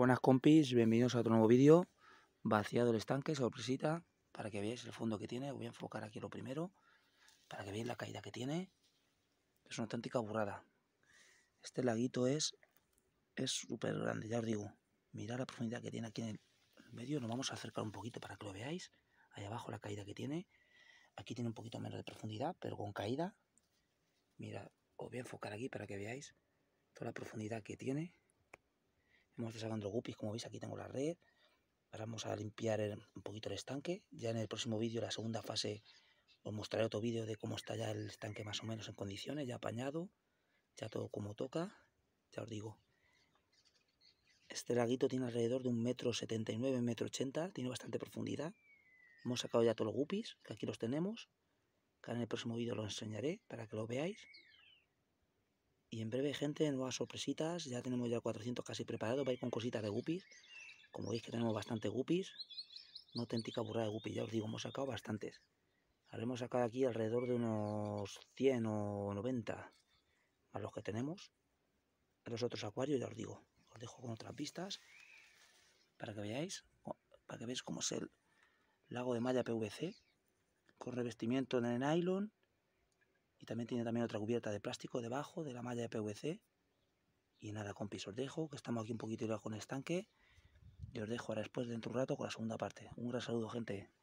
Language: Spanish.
Buenas compis, bienvenidos a otro nuevo vídeo. Vaciado el estanque, sorpresita, para que veáis el fondo que tiene. Voy a enfocar aquí lo primero, para que veáis la caída que tiene. Es una auténtica burrada. Este laguito es es súper grande, ya os digo. Mirad la profundidad que tiene aquí en el medio. Nos vamos a acercar un poquito para que lo veáis. Ahí abajo la caída que tiene. Aquí tiene un poquito menos de profundidad, pero con caída. Mirad, os voy a enfocar aquí para que veáis toda la profundidad que tiene Vamos sacando guppies, como veis aquí tengo la red. Ahora vamos a limpiar un poquito el estanque. Ya en el próximo vídeo, la segunda fase, os mostraré otro vídeo de cómo está ya el estanque más o menos en condiciones, ya apañado, ya todo como toca. Ya os digo, este laguito tiene alrededor de un metro setenta y nueve, metro ochenta, tiene bastante profundidad. Hemos sacado ya todos los guppies, que aquí los tenemos. Que en el próximo vídeo los enseñaré para que lo veáis. Y en breve, gente, nuevas sorpresitas. Ya tenemos ya 400 casi preparados. Va a ir con cositas de guppies. Como veis que tenemos bastante guppies. Una auténtica burrada de guppies. Ya os digo, hemos sacado bastantes. haremos sacado aquí alrededor de unos 100 o 90. a los que tenemos. los otros acuarios, ya os digo. Os dejo con otras vistas. Para que veáis. Para que veáis cómo es el lago de malla PVC. Con revestimiento de nylon también tiene también otra cubierta de plástico debajo de la malla de PVC. Y nada, compis, os dejo, que estamos aquí un poquito lejos con el estanque. Y os dejo ahora después, dentro de un rato, con la segunda parte. Un gran saludo, gente.